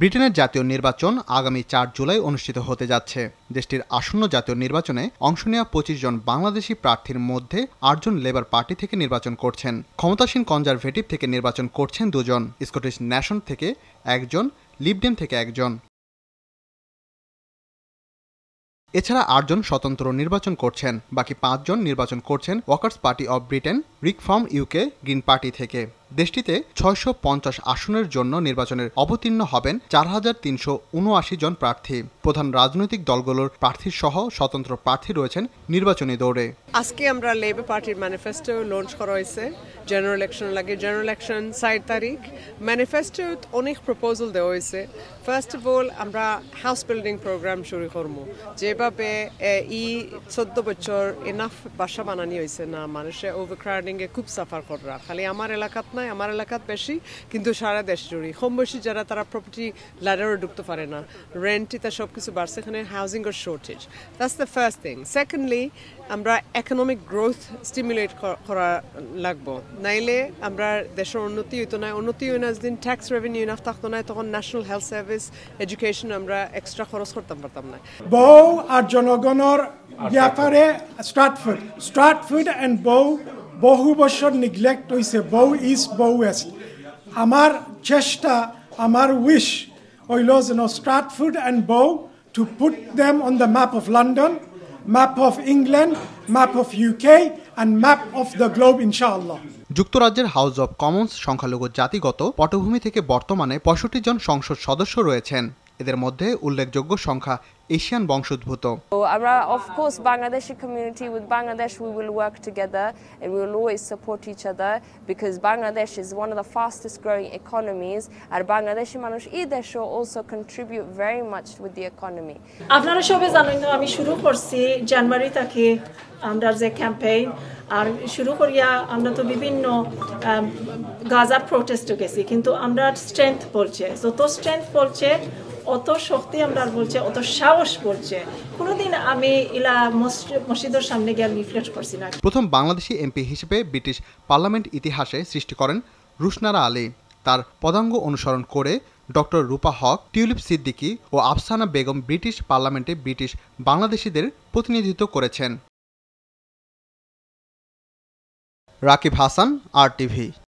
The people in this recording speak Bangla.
ব্রিটেনের জাতীয় নির্বাচন আগামী চার জুলাই অনুষ্ঠিত হতে যাচ্ছে দেশটির আসন্ন জাতীয় নির্বাচনে অংশ নেওয়া পঁচিশ জন বাংলাদেশি প্রার্থীর মধ্যে আটজন লেবার পার্টি থেকে নির্বাচন করছেন ক্ষমতাসীন কনজারভেটিভ থেকে নির্বাচন করছেন দুজন স্কটিশ ন্যাশন থেকে একজন লিবডেম থেকে একজন এছাড়া আটজন স্বতন্ত্র নির্বাচন করছেন বাকি পাঁচজন নির্বাচন করছেন workers party of Britain reform UK green party থেকে দেশটিতে ছয়শো পঞ্চাশ আসনের জন্য নির্বাচনের অবতীর্ণ হবেন চার হাজার তিনশো উনআশি জন প্রার্থী প্রধান রাজনৈতিক দলগুলোর প্রার্থী সহ স্বতন্ত্র প্রার্থী রয়েছেন নির্বাচনী দৌড়ে আজকে আমরা লেবার পার্টির ম্যানিফেস্টো লঞ্চ করা হয়েছে জেনারেল ইলেকশন লাগে জেনারেল ইলেকশন সাইট তারিখ ম্যানিফেস্টো অনেক প্রপোজাল দেওয়া হয়েছে ফার্স্ট অফ অল আমরা হাউস বিল্ডিং প্রোগ্রাম শুরু করব যেভাবে ই চোদ্দ বছর এনাফ বাসা বানানি হয়েছে না মানুষের দার্জিলিংয়ে খুব সাফার কররা খালি আমার এলাকাত নাই আমার এলাকাত বেশি কিন্তু সারা দেশ জুড়ে কম বয়সী যারা তারা প্রপার্টি ল্যাডারও ঢুকতে পারে না রেন্ট এটা সব কিছু বাড়ছে এখানে হাউজিংয়ের shortage that's the first thing secondly আমরা ইকোনমিক গ্রোথ স্টিমুলেট করা লাগবো নাইলে আমরা দেশের উন্নতি হইতো না উন্নতি হয় না যদি ট্যাক্স রেভিনিউ ইনাফ থাকতো না তখন ন্যাশনাল হেলথ সার্ভিস এডুকেশন আমরা এক্সট্রা খরচ করতাম পারতাম না বউ আর জনগণের ব্যাপারে Stratford Stratford and Bow বহু বছর নিগলেক্ট হয়েছে বউ ইস্ট বউ ওয়েস্ট আমার চেষ্টা আমার উইশ হইল যেন Stratford and Bow to put them on the map of London map of England map of UK and map of the globe ইনশাআল্লাহ যুক্তরাজ্যের হাউস অব কমন্স সংখ্যালঘু জাতিগত পটভূমি থেকে বর্তমানে পঁয়ষট্টি জন সংসদ সদস্য রয়েছেন এদের মধ্যে উল্লেখযোগ্য সংখ্যা এশিয়ান বংশোদ্ভূত আমরা of course Bangladeshi community with Bangladesh we will work together and we will always support each other because Bangladesh is one of the fastest growing economies আর বাংলাদেশি মানুষ এই দেশও also contribute very much with the economy আপনারা সবাই জানেন আমি শুরু করছি জানুয়ারি থেকে আমরা যে ক্যাম্পেইন আর শুরু করিয়া আমরা তো বিভিন্ন গাজার প্রোটেস্টও গেছি কিন্তু আমরা স্ট্রেংথ বলছে যত স্ট্রেংথ বলছে অত শক্তি আমরা বলছে অত সাহস বলছে কোনোদিন আমি ইলা মসজিদের সামনে গিয়ে রিফ্লেক্ট করছি না প্রথম বাংলাদেশি এমপি হিসেবে ব্রিটিশ পার্লামেন্ট ইতিহাসে সৃষ্টি করেন রুশনারা আলী তার পদাঙ্গ অনুসরণ করে ডক্টর রূপা হক টিউলিপ সিদ্দিকি ও আফসানা বেগম ব্রিটিশ পার্লামেন্টে ব্রিটিশ বাংলাদেশিদের প্রতিনিধিত্ব করেছেন রাকিব হাসান আর টিভি